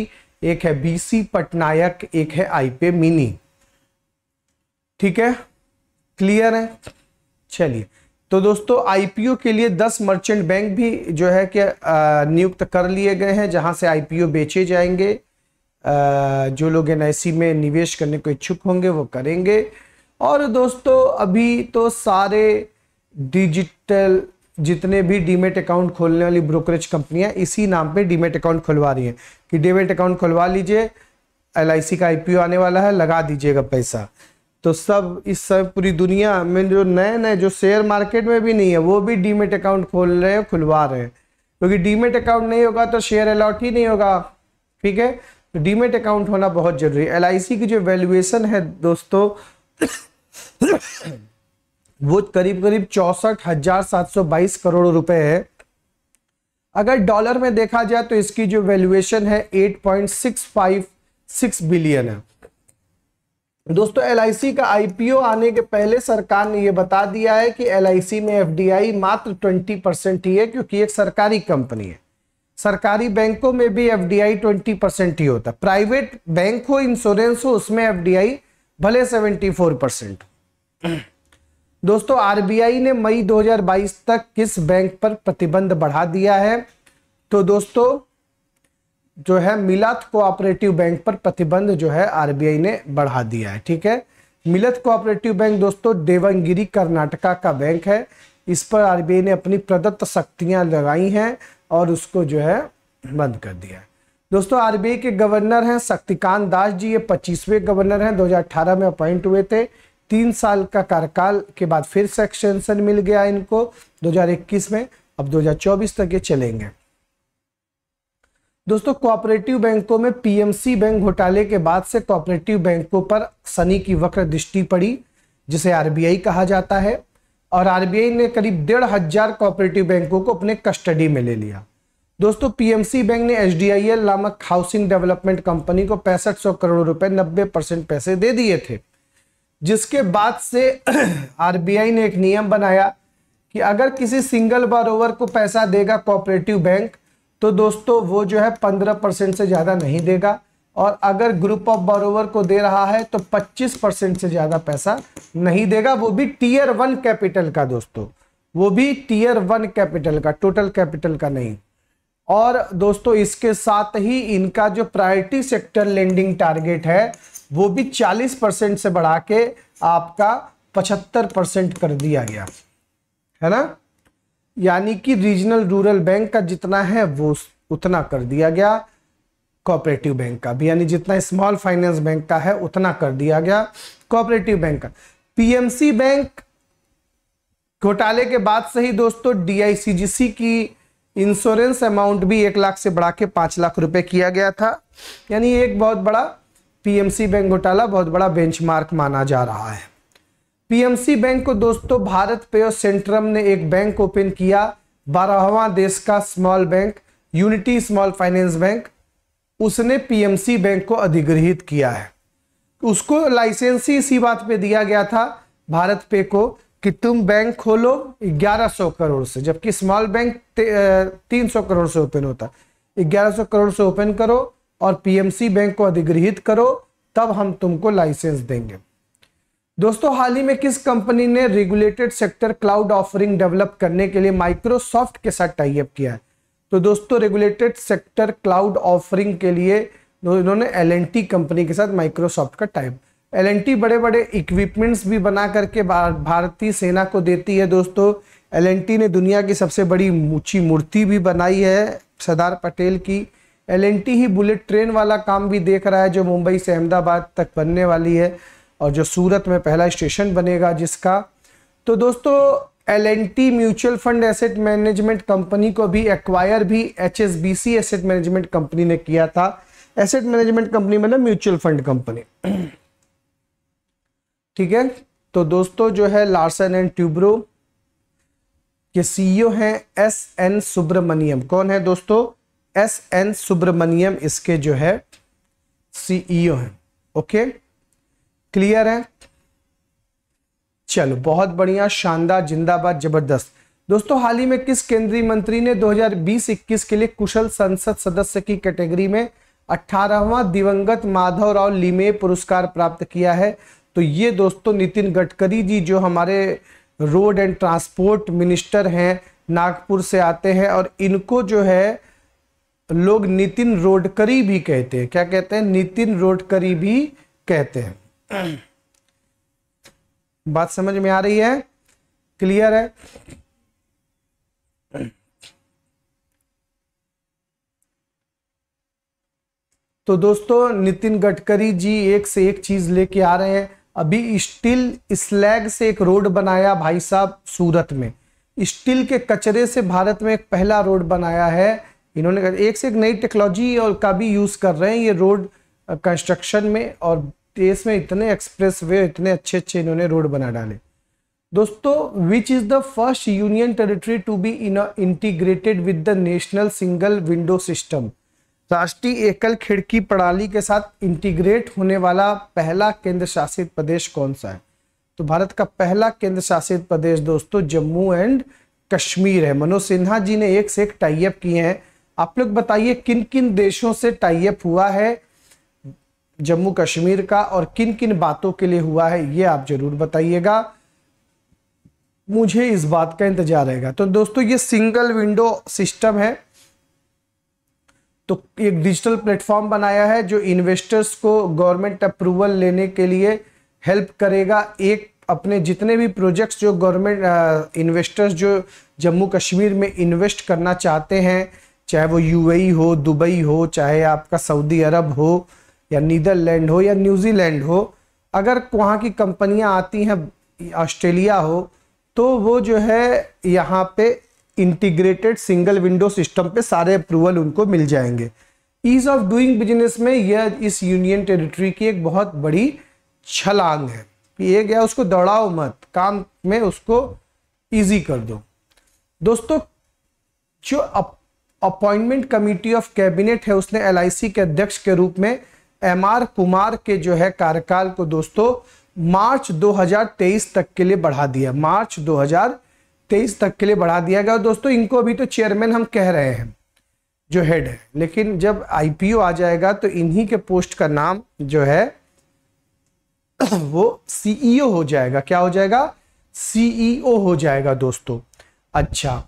एक है बीसी पटनायक एक है आईपे मिनी ठीक है क्लियर है चलिए तो दोस्तों आईपीओ के लिए 10 मर्चेंट बैंक भी जो है कि नियुक्त कर लिए गए हैं जहां से आईपीओ बेचे जाएंगे आ, जो लोग एन में निवेश करने को इच्छुक होंगे वो करेंगे और दोस्तों अभी तो सारे डिजिटल जितने भी डीमेट अकाउंट खोलने वाली ब्रोकरेज कंपनियां इसी नाम पे डीमेट अकाउंट खुलवा रही हैं कि डीमेट अकाउंट खुलवा लीजिए एल का आई आने वाला है लगा दीजिएगा पैसा तो सब इस सब पूरी दुनिया में जो नए नए जो शेयर मार्केट में भी नहीं है वो भी डीमेट अकाउंट खोल रहे हैं खुलवा रहे हैं क्योंकि तो डीमेट अकाउंट नहीं होगा तो शेयर अलॉट ही नहीं होगा ठीक है तो डीमेट अकाउंट होना बहुत जरूरी है एल की जो वैल्यूएशन है दोस्तों वो करीब करीब चौसठ हजार सात सौ बाईस करोड़ रुपए है अगर डॉलर में देखा जाए तो इसकी जो वैल्यूएशन है eight point six five six billion है दोस्तों एल का आईपीओ आने के पहले सरकार ने यह बता दिया है कि एल में एफ मात्र ट्वेंटी परसेंट ही है क्योंकि एक सरकारी कंपनी है सरकारी बैंकों में भी F D I twenty percent ही होता है प्राइवेट बैंक हो इंश्योरेंस हो उसमें एफ भले सेवेंटी फोर परसेंट दोस्तों आरबीआई ने मई 2022 तक किस बैंक पर प्रतिबंध बढ़ा दिया है तो दोस्तों जो है मिलत कोऑपरेटिव बैंक पर प्रतिबंध जो है आरबीआई ने बढ़ा दिया है ठीक है मिलत कोऑपरेटिव बैंक दोस्तों देवंगिरी कर्नाटका का बैंक है इस पर आरबीआई ने अपनी प्रदत्त शक्तियां लगाई हैं और उसको जो है बंद कर दिया है दोस्तों आरबीआई के गवर्नर हैं शक्तिकांत दास जी ये पच्चीसवें गवर्नर हैं 2018 में अपॉइंट हुए थे तीन साल का कार्यकाल के बाद फिर से एक्सटेंशन मिल गया इनको 2021 में अब 2024 तक ये चलेंगे दोस्तों कोऑपरेटिव बैंकों में पीएमसी बैंक घोटाले के बाद से कोऑपरेटिव बैंकों पर सनी की वक्र दृष्टि पड़ी जिसे आरबीआई कहा जाता है और आरबीआई ने करीब डेढ़ हजार कोऑपरेटिव बैंकों को अपने कस्टडी में ले लिया दोस्तों पीएमसी बैंक ने एच नामक हाउसिंग डेवलपमेंट कंपनी को पैंसठ करोड़ रुपए नब्बे परसेंट पैसे दे दिए थे जिसके बाद से आरबीआई ने एक नियम बनाया कि अगर किसी सिंगल बारोवर को पैसा देगा कोऑपरेटिव बैंक तो दोस्तों वो जो है पंद्रह परसेंट से ज़्यादा नहीं देगा और अगर ग्रुप ऑफ बारोवर को दे रहा है तो पच्चीस परसेंट से ज़्यादा पैसा नहीं देगा वो भी टीयर वन कैपिटल का दोस्तों वो भी टीयर वन कैपिटल का टोटल कैपिटल का नहीं और दोस्तों इसके साथ ही इनका जो प्रायोरिटी सेक्टर लेंडिंग टारगेट है वो भी 40 परसेंट से बढ़ा के आपका 75 परसेंट कर दिया गया है ना यानी कि रीजनल रूरल बैंक का जितना है वो उतना कर दिया गया कोऑपरेटिव बैंक का भी यानी जितना स्मॉल फाइनेंस बैंक का है उतना कर दिया गया कोऑपरेटिव बैंक का पीएमसी बैंक घोटाले के बाद से ही दोस्तों डीआईसीजीसी की इंश्योरेंस अमाउंट भी एक लाख से बढ़ा के पांच लाख रुपए किया गया था यानी एक बहुत बड़ा पीएमसी बैंक घोटाला बहुत बड़ा बेंचमार्क माना जा रहा है पीएमसी बैंक को दोस्तों भारत पे और सेंट्रम ने एक बैंक ओपन किया बारहवा देश का small bank Unity small finance bank उसने पीएमसी बैंक को अधिग्रहित किया है उसको लाइसेंसी इसी बात पे दिया गया था भारत पे को कि तुम बैंक खोलो 1100 करोड़ से जबकि स्मॉल बैंक 300 करोड़ से ओपन होता है 1100 करोड़ से ओपन करो और पीएमसी बैंक को अधिग्रहित करो तब हम तुमको लाइसेंस देंगे दोस्तों हाल ही में किस कंपनी ने regulated sector cloud offering develop करने के लिए माइक्रोसॉफ्ट के साथ टाइप किया है तो दोस्तों रेगुलेटेड सेक्टर क्लाउड ऑफरिंग के लिए इन्होंने एल कंपनी के साथ माइक्रोसॉफ्ट का टाइप एल बड़े बड़े इक्विपमेंट्स भी बना करके भारतीय सेना को देती है दोस्तों एल ने दुनिया की सबसे बड़ी ऊंची मूर्ति भी बनाई है सरदार पटेल की एल ही बुलेट ट्रेन वाला काम भी देख रहा है जो मुंबई से अहमदाबाद तक बनने वाली है और जो सूरत में पहला स्टेशन बनेगा जिसका तो दोस्तों L mutual fund asset management company को भी एक्वायर भी एच एसेट मैनेजमेंट कंपनी ने किया था एसेट मैनेजमेंट कंपनी मतलब म्यूचुअल फंड कंपनी ठीक है तो दोस्तों जो है लार्सन एंड ट्यूब्रो के सीईओ हैं एस एन सुब्रमण्यम कौन है दोस्तों एस एन सुब्रमण्यम इसके जो है सीईओ हैं ओके क्लियर है चलो बहुत बढ़िया शानदार जिंदाबाद जबरदस्त दोस्तों हाल ही में किस केंद्रीय मंत्री ने 2020-21 के लिए कुशल संसद सदस्य की कैटेगरी में 18वां दिवंगत माधव राव लीमे पुरस्कार प्राप्त किया है तो ये दोस्तों नितिन गडकरी जी जो हमारे रोड एंड ट्रांसपोर्ट मिनिस्टर हैं नागपुर से आते हैं और इनको जो है लोग नितिन रोडकरी भी कहते हैं क्या कहते हैं नितिन रोडकरी भी कहते हैं बात समझ में आ रही है क्लियर है तो दोस्तों नितिन गडकरी जी एक से एक चीज लेके आ रहे हैं अभी स्टील स्लैग से एक रोड बनाया भाई साहब सूरत में स्टील के कचरे से भारत में एक पहला रोड बनाया है इन्होंने कहा एक से एक नई टेक्नोलॉजी और का भी यूज़ कर रहे हैं ये रोड कंस्ट्रक्शन में और देश में इतने एक्सप्रेस वे इतने अच्छे अच्छे इन्होंने रोड बना डाले दोस्तों which is the first union territory to be integrated with the national single window system राष्ट्रीय एकल खिड़की प्रणाली के साथ इंटीग्रेट होने वाला पहला केंद्र शासित प्रदेश कौन सा है तो भारत का पहला केंद्र शासित प्रदेश दोस्तों जम्मू एंड कश्मीर है मनोज सिन्हा जी ने एक से एक टाइप किए हैं आप लोग बताइए किन किन देशों से टाइप हुआ है जम्मू कश्मीर का और किन किन बातों के लिए हुआ है ये आप जरूर बताइएगा मुझे इस बात का इंतजार रहेगा तो दोस्तों ये सिंगल विंडो सिस्टम है तो एक डिजिटल प्लेटफॉर्म बनाया है जो इन्वेस्टर्स को गवर्नमेंट अप्रूवल लेने के लिए हेल्प करेगा एक अपने जितने भी प्रोजेक्ट्स जो गवर्नमेंट इन्वेस्टर्स जो जम्मू कश्मीर में इन्वेस्ट करना चाहते हैं चाहे वो यूएई हो दुबई हो चाहे आपका सऊदी अरब हो या नीदरलैंड हो या न्यूजीलैंड हो अगर वहाँ की कंपनियाँ आती हैं ऑस्ट्रेलिया हो तो वो जो है यहाँ पे इंटीग्रेटेड सिंगल विंडो सिस्टम पे सारे अप्रूवल उनको मिल जाएंगे ईज़ ऑफ डूइंग बिजनेस में यह इस यूनियन टेरिटरी की एक बहुत बड़ी छलांग है ये गया उसको दौड़ाओ मत काम में उसको ईजी कर दो दोस्तों जो up appointment committee of cabinet है उसने एल के अध्यक्ष के रूप में एम कुमार के जो है कार्यकाल को दोस्तों मार्च 2023 तक के लिए बढ़ा दिया मार्च 2023 तक के लिए बढ़ा दिया गया दोस्तों इनको अभी तो चेयरमैन हम कह रहे हैं जो हेड है लेकिन जब आईपीओ आ जाएगा तो इन्हीं के पोस्ट का नाम जो है वो सीईओ e हो जाएगा क्या हो जाएगा सीईओ e हो जाएगा दोस्तों अच्छा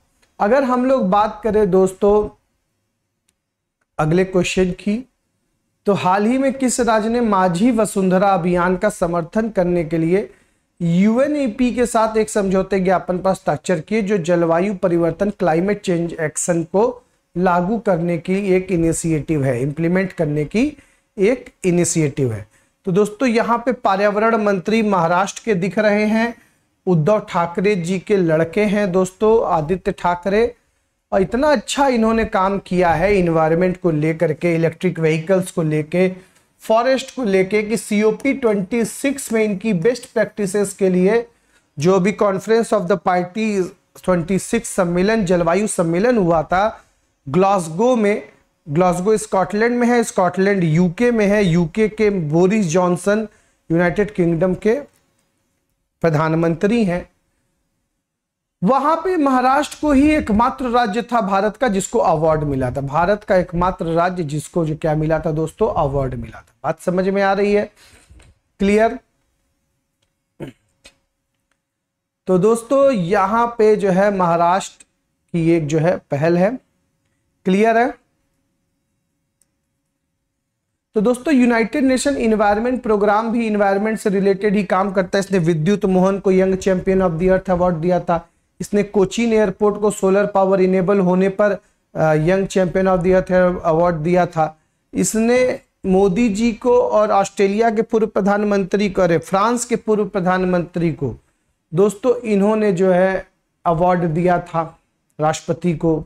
अगर हम लोग बात करें दोस्तों अगले क्वेश्चन की तो हाल ही में किस राज्य ने माझी वसुंधरा अभियान का समर्थन करने के लिए यूएनईपी e के साथ एक समझौते ज्ञापन पर हस्ताक्षर किए जो जलवायु परिवर्तन क्लाइमेट चेंज एक्शन को लागू करने की एक इनिशिएटिव है इम्प्लीमेंट करने की एक इनिशिएटिव है तो दोस्तों यहाँ पे पर्यावरण मंत्री महाराष्ट्र के दिख रहे हैं उद्धव ठाकरे जी के लड़के हैं दोस्तों आदित्य ठाकरे और इतना अच्छा इन्होंने काम किया है इन्वायरमेंट को लेकर के इलेक्ट्रिक व्हीकल्स को लेके फॉरेस्ट को लेके कि C O P twenty six में इनकी बेस्ट प्रैक्टिसेस के लिए जो भी conference of the party twenty six सम्मेलन जलवायु सम्मेलन हुआ था ग्लासगो में ग्लासगो स्कॉटलैंड में है स्कॉटलैंड यूके में है यूके के बोरिस जॉनसन यूनाइटेड किंगडम के प्रधानमंत्री हैं वहां पे महाराष्ट्र को ही एकमात्र राज्य था भारत का जिसको अवार्ड मिला था भारत का एकमात्र राज्य जिसको जो क्या मिला था दोस्तों अवार्ड मिला था बात समझ में आ रही है क्लियर तो दोस्तों यहां पे जो है महाराष्ट्र की एक जो है पहल है क्लियर है तो दोस्तों यूनाइटेड नेशन इन्वायरमेंट प्रोग्राम भी इन्वायरमेंट से रिलेटेड ही काम करता है इसने विद्युत मोहन को young champion of the earth award दिया था इसने कोचीन एयरपोर्ट को सोलर पावर इनेबल होने पर young champion of the earth award दिया था इसने मोदी जी को और ऑस्ट्रेलिया के पूर्व प्रधानमंत्री को अरे फ्रांस के पूर्व प्रधानमंत्री को दोस्तों इन्होंने जो है अवार्ड दिया था राष्ट्रपति को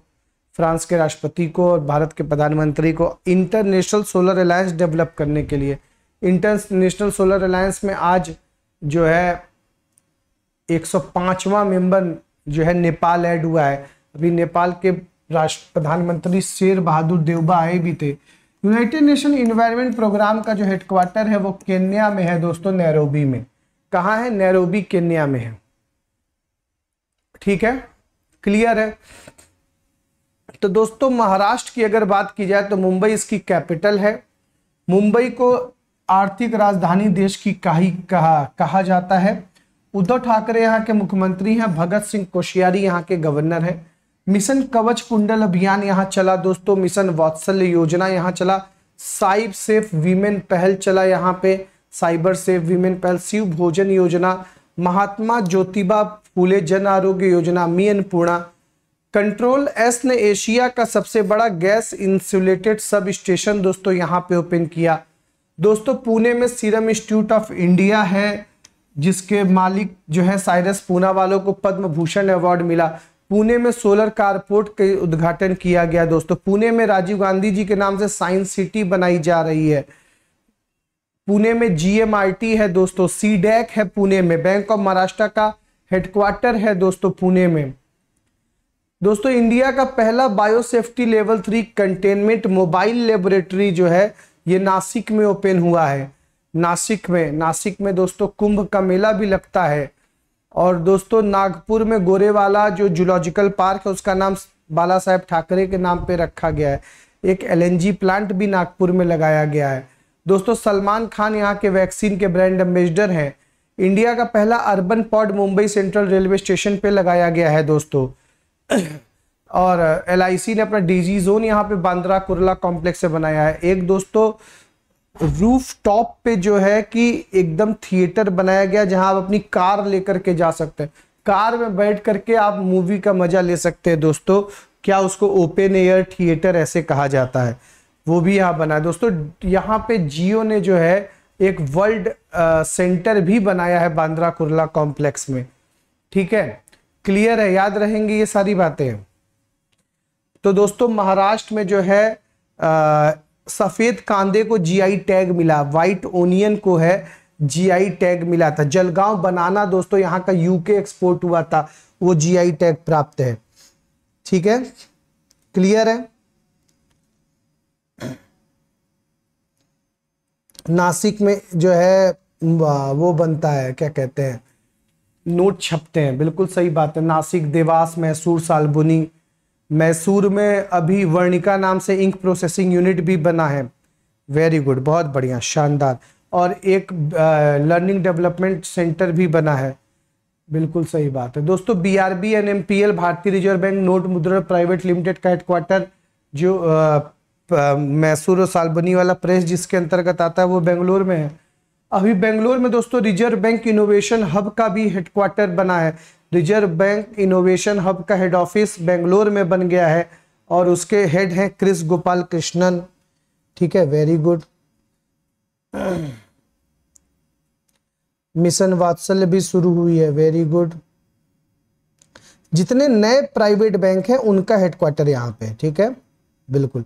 फ्रांस के राष्ट्रपति को और भारत के प्रधानमंत्री को इंटरनेशनल सोलर अलायंस डेवलप करने के लिए इंटरनेशनल सोलर अलायंस में आज जो है 105वां मेंबर जो है नेपाल ऐड हुआ है अभी नेपाल के राष्ट्र प्रधानमंत्री शेर बहादुर देवबा आए भी थे यूनाइटेड नेशन इन्वायरमेंट प्रोग्राम का जो हेडक्वार्टर है वो केन्या में है दोस्तों नैरोबी में कहा है नैरोबी केन्या में है ठीक है क्लियर है तो दोस्तों महाराष्ट्र की अगर बात की जाए तो मुंबई इसकी कैपिटल है मुंबई को आर्थिक राजधानी देश की काही कहा कहा जाता है उद्धव ठाकरे यहाँ के मुख्यमंत्री हैं भगत सिंह कोश्यारी यहाँ के गवर्नर हैं मिशन कवच कुंडल अभियान यहाँ चला दोस्तों मिशन वात्सल्य योजना यहाँ चला साइब सेफ वीमेन पहल चला यहाँ पे साइबर सेफ वीमेन पहल शिव भोजन योजना महात्मा ज्योतिबा फूले जन आरोग्य योजना मी अन्नपूर्णा कंट्रोल एस ने एशिया का सबसे बड़ा गैस इंसुलेटेड सब स्टेशन दोस्तों यहाँ पे ओपन किया दोस्तों पुणे में सीरम इंस्टीट्यूट ऑफ इंडिया है जिसके मालिक जो है साइरस पूना वालों को पद्म भूषण अवार्ड मिला पुणे में सोलर कारपोर्ट के उद्घाटन किया गया दोस्तों पुणे में राजीव गांधी जी के नाम से साइंस सिटी बनाई जा रही है पुणे में जीएमआईटी है दोस्तों सीडेक है पुणे में बैंक ऑफ महाराष्ट्र का हेडक्वार्टर है दोस्तों पुणे में दोस्तों इंडिया का पहला biosafety level three containment mobile laboratory जो है ये नासिक में ओपन हुआ है नासिक में नासिक में दोस्तों कुंभ का मेला भी लगता है और दोस्तों नागपुर में गोरेवाला जो जूलॉजिकल पार्क है उसका नाम बाला साहेब ठाकरे के नाम पे रखा गया है एक एलएनजी प्लांट भी नागपुर में लगाया गया है दोस्तों सलमान खान यहाँ के वैक्सीन के ब्रांड एम्बेसडर हैं इंडिया का पहला urban pod Mumbai central railway station पे लगाया गया है दोस्तों और एल ने अपना डीजी जोन यहाँ पे बांद्रा कुरला कॉम्प्लेक्स से बनाया है एक दोस्तों रूफ टॉप पे जो है कि एकदम थिएटर बनाया गया जहां आप अपनी कार लेकर के जा सकते हैं कार में बैठ करके आप मूवी का मजा ले सकते हैं दोस्तों क्या उसको ओपन एयर थिएटर ऐसे कहा जाता है वो भी यहाँ बना है दोस्तों यहाँ पे जियो ने जो है एक वर्ल्ड सेंटर भी बनाया है बांद्रा कुरला कॉम्प्लेक्स में ठीक है क्लियर है याद रहेंगी ये सारी बातें तो दोस्तों महाराष्ट्र में जो है आ, सफेद कांदे को जीआई टैग मिला वाइट ओनियन को है जीआई टैग मिला था जलगांव बनाना दोस्तों यहां का यूके एक्सपोर्ट हुआ था वो जीआई टैग प्राप्त है ठीक है क्लियर है नासिक में जो है वो बनता है क्या कहते हैं नोट छपते हैं बिल्कुल सही बात है नासिक देवास मैसूर सालबुनी मैसूर में अभी वर्णिका नाम से इंक प्रोसेसिंग यूनिट भी बना है वेरी गुड बहुत बढ़िया शानदार और एक लर्निंग डेवलपमेंट सेंटर भी बना है बिल्कुल सही बात है दोस्तों B R B N M P L Bharatiya reserve bank note Mudra private limited का हेडक्वार्टर जो मैसूर और सालबनी वाला प्रेस जिसके अंतर्गत आता है वो बेंगलोर में है अभी बेंगलोर में दोस्तों रिजर्व बैंक इनोवेशन हब का भी हेडक्वार्टर बना है रिजर्व बैंक इनोवेशन हब का हेड ऑफिस बेंगलोर में बन गया है और उसके हेड हैं क्रिस गोपाल कृष्णन ठीक है वेरी गुड मिशन वात्सल्य भी शुरू हुई है वेरी गुड जितने नए प्राइवेट बैंक हैं उनका हेडक्वार्टर यहाँ पे ठीक है बिल्कुल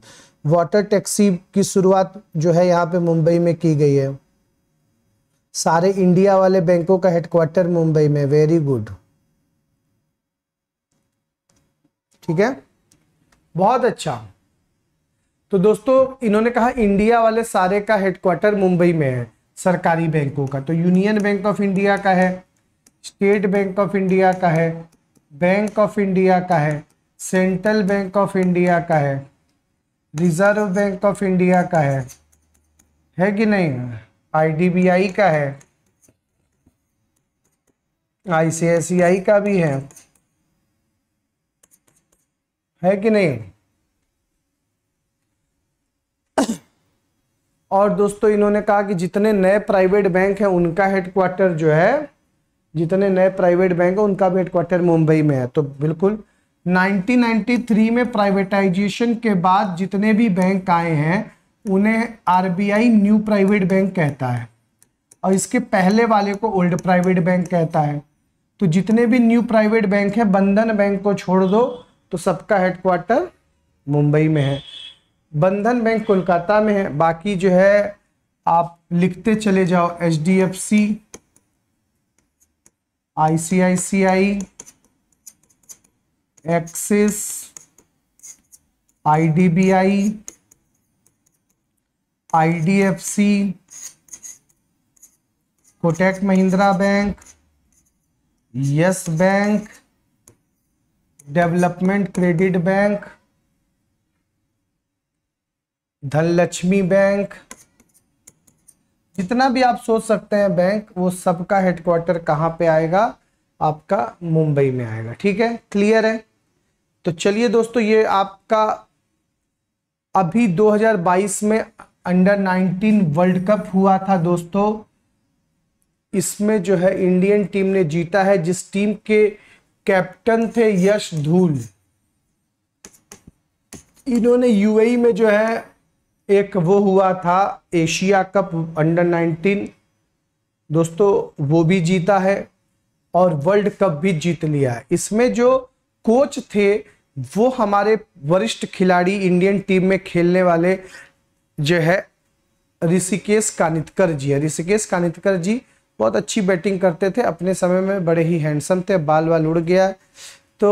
वाटर टैक्सी की शुरुआत जो है यहाँ पे मुंबई में की गई है सारे इंडिया वाले बैंकों का हेडक्वार्टर मुंबई में वेरी गुड ठीक है बहुत अच्छा तो दोस्तों इन्होंने कहा इंडिया वाले सारे का हेडक्वार्टर मुंबई में है सरकारी बैंकों का तो यूनियन बैंक ऑफ इंडिया का है स्टेट बैंक ऑफ इंडिया का है बैंक ऑफ इंडिया का है सेंट्रल बैंक ऑफ इंडिया का है रिजर्व बैंक ऑफ इंडिया का है है कि नहीं आईडीबीआई का है आईसीआईसीआई e का भी है है कि नहीं और दोस्तों इन्होंने कहा कि जितने नए प्राइवेट बैंक हैं उनका हेडक्वार्टर जो है जितने नए प्राइवेट बैंक हैं उनका भी हेडक्वार्टर मुंबई में है तो बिल्कुल 1993 में प्राइवेटाइजेशन के बाद जितने भी बैंक आए हैं उन्हें आरबीआई न्यू प्राइवेट बैंक कहता है और इसके पहले वाले को ओल्ड प्राइवेट बैंक कहता है तो जितने भी न्यू प्राइवेट बैंक है बंधन बैंक को छोड़ दो तो सबका हेडक्वार्टर मुंबई में है बंधन बैंक कोलकाता में है बाकी जो है आप लिखते चले जाओ H D F C I C I C I Axis I D B I IDFC Kotak Mahindra bank Yes bank development credit bank Dhanlaxmi bank जितना भी आप सोच सकते हैं बैंक वो सबका हेडक्वार्टर कहाँ पे आएगा आपका मुंबई में आएगा ठीक है क्लियर है तो चलिए दोस्तों ये आपका अभी 2022 में अंडर 19 वर्ल्ड कप हुआ था दोस्तों इसमें जो है इंडियन टीम ने जीता है जिस टीम के कैप्टन थे यश धूल इन्होंने यूएई e में जो है एक वो हुआ था एशिया कप अंडर 19 दोस्तों वो भी जीता है और वर्ल्ड कप भी जीत लिया है इसमें जो कोच थे वो हमारे वरिष्ठ खिलाड़ी इंडियन टीम में खेलने वाले जो है ऋषिकेश कानितकर जी है ऋषिकेश कानितकर जी बहुत अच्छी बैटिंग करते थे अपने समय में बड़े ही हैंडसम थे बाल वाल उड़ गया तो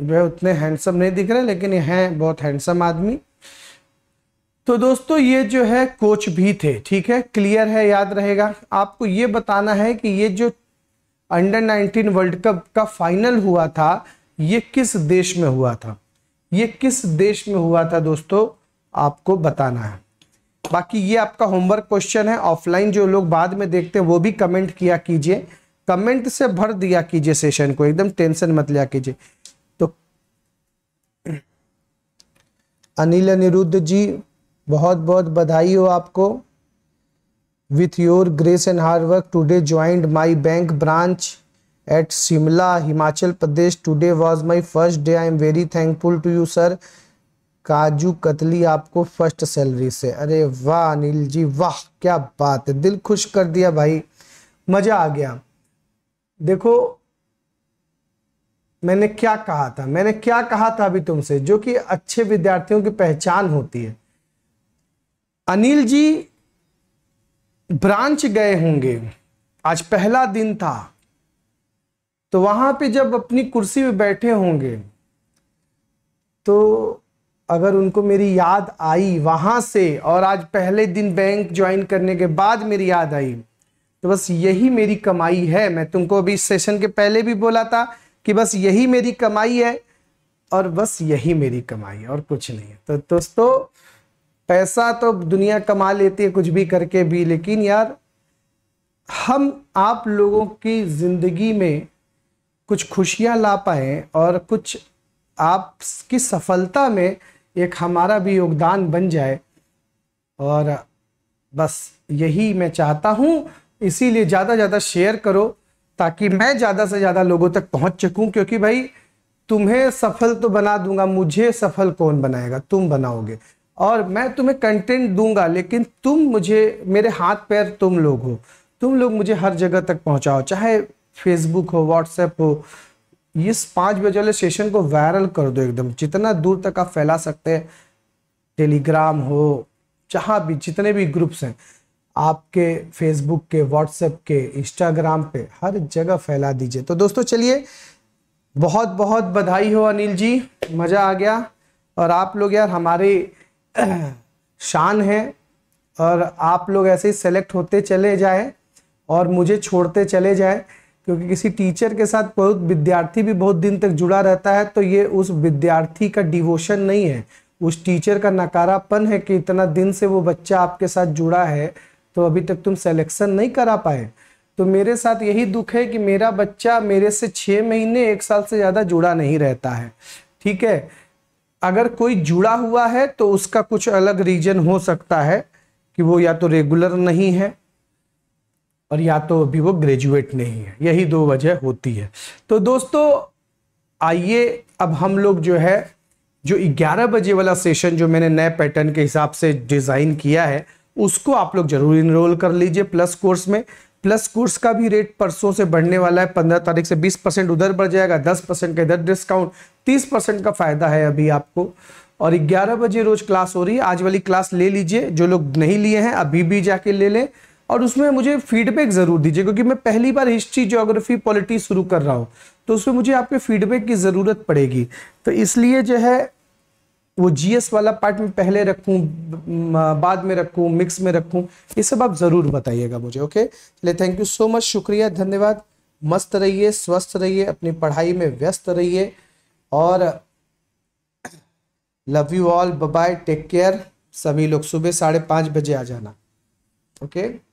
वह उतने हैंडसम नहीं दिख रहे लेकिन ये हैं बहुत हैंडसम आदमी तो दोस्तों ये जो है कोच भी थे ठीक है क्लियर है याद रहेगा आपको ये बताना है कि ये जो अंडर 19 वर्ल्ड कप का फाइनल हुआ था ये किस देश में हुआ था ये किस देश में हुआ था दोस्तों आपको बताना है बाकी ये आपका होमवर्क क्वेश्चन है ऑफलाइन जो लोग बाद में देखते हैं वो भी कमेंट किया कीजिए कमेंट से भर दिया कीजिए सेशन को एकदम टेंशन मत लिया कीजिए तो अनिल अनिरुद्ध जी बहुत बहुत बधाई हो आपको with your grace and hard work joined my bank branch at Shimla Himachal Pradesh today was my first day I am very thankful to you sir kaju katli आपको फर्स्ट सैलरी से अरे वाह अनिल जी वाह क्या बात है दिल खुश कर दिया भाई मजा आ गया देखो मैंने क्या कहा था मैंने क्या कहा था अभी तुमसे जो कि अच्छे विद्यार्थियों की पहचान होती है अनिल जी ब्रांच गए होंगे आज पहला दिन था तो वहां पे जब अपनी कुर्सी पे बैठे होंगे तो अगर उनको मेरी याद आई वहाँ से और आज पहले दिन बैंक ज्वाइन करने के बाद मेरी याद आई तो बस यही मेरी कमाई है मैं तुमको अभी सेशन के पहले भी बोला था कि बस यही मेरी कमाई है और बस यही मेरी कमाई है और कुछ नहीं है तो दोस्तों पैसा तो दुनिया कमा लेती है कुछ भी करके भी लेकिन यार हम आप लोगों की ज़िंदगी में कुछ खुशियाँ ला पाए और कुछ आपकी सफलता में एक हमारा भी योगदान बन जाए और बस यही मैं चाहता हूँ इसीलिए ज़्यादा से ज़्यादा शेयर करो ताकि मैं ज़्यादा से ज़्यादा लोगों तक पहुँच सकूँ क्योंकि भाई तुम्हें सफल तो बना दूंगा मुझे सफल कौन बनाएगा तुम बनाओगे और मैं तुम्हें कंटेंट दूंगा लेकिन तुम मुझे मेरे हाथ पैर तुम लोग हो तुम लोग मुझे हर जगह तक पहुंचाओ चाहे फेसबुक हो व्हाट्सएप हो इस पांच बजे वाले सेशन को वायरल कर दो एकदम जितना दूर तक आप फैला सकते हैं टेलीग्राम हो जहाँ भी जितने भी ग्रुप्स हैं आपके फेसबुक के व्हाट्सएप के इंस्टाग्राम पे हर जगह फैला दीजिए तो दोस्तों चलिए बहुत बहुत बधाई हो अनिल जी मज़ा आ गया और आप लोग यार हमारे शान हैं और आप लोग ऐसे ही सेलेक्ट होते चले जाए और मुझे छोड़ते चले जाए क्योंकि किसी टीचर के साथ बहुत विद्यार्थी भी बहुत दिन तक जुड़ा रहता है तो ये उस विद्यार्थी का डिवोशन नहीं है उस टीचर का नकारापन है कि इतना दिन से वो बच्चा आपके साथ जुड़ा है तो अभी तक तुम सेलेक्शन नहीं करा पाए तो मेरे साथ यही दुख है कि मेरा बच्चा मेरे से छः महीने एक साल से ज़्यादा जुड़ा नहीं रहता है ठीक है अगर कोई जुड़ा हुआ है तो उसका कुछ अलग रीजन हो सकता है कि वो या तो रेगुलर नहीं है और या तो अभी वो ग्रेजुएट नहीं है यही दो वजह होती है तो दोस्तों आइए अब हम लोग जो है जो 11 बजे वाला सेशन जो मैंने नए पैटर्न के हिसाब से डिज़ाइन किया है उसको आप लोग जरूर इनरोल कर लीजिए प्लस कोर्स में प्लस कोर्स का भी रेट परसों से बढ़ने वाला है पंद्रह तारीख से बीस परसेंट उधर बढ़ जाएगा दस परसेंट का इधर डिस्काउंट तीस परसेंट का फ़ायदा है अभी आपको और 11 बजे रोज़ क्लास हो रही है आज वाली क्लास ले लीजिए जो लोग नहीं लिए हैं अभी भी जाके ले लें और उसमें मुझे फीडबैक ज़रूर दीजिए क्योंकि मैं पहली बार हिस्ट्री ज्योग्राफी पॉलिटी शुरू कर रहा हूँ तो उसमें मुझे आपके फीडबैक की ज़रूरत पड़ेगी तो इसलिए जो है वो जीएस वाला पार्ट में पहले रखूं बाद में रखूं मिक्स में रखूं ये सब आप ज़रूर बताइएगा मुझे ओके चलिए थैंक यू सो मच शुक्रिया धन्यवाद मस्त रहिए स्वस्थ रहिए अपनी पढ़ाई में व्यस्त रहिए और love you all bye take care सभी लोग सुबह साढ़े पाँच बजे आ जाना ओके okay?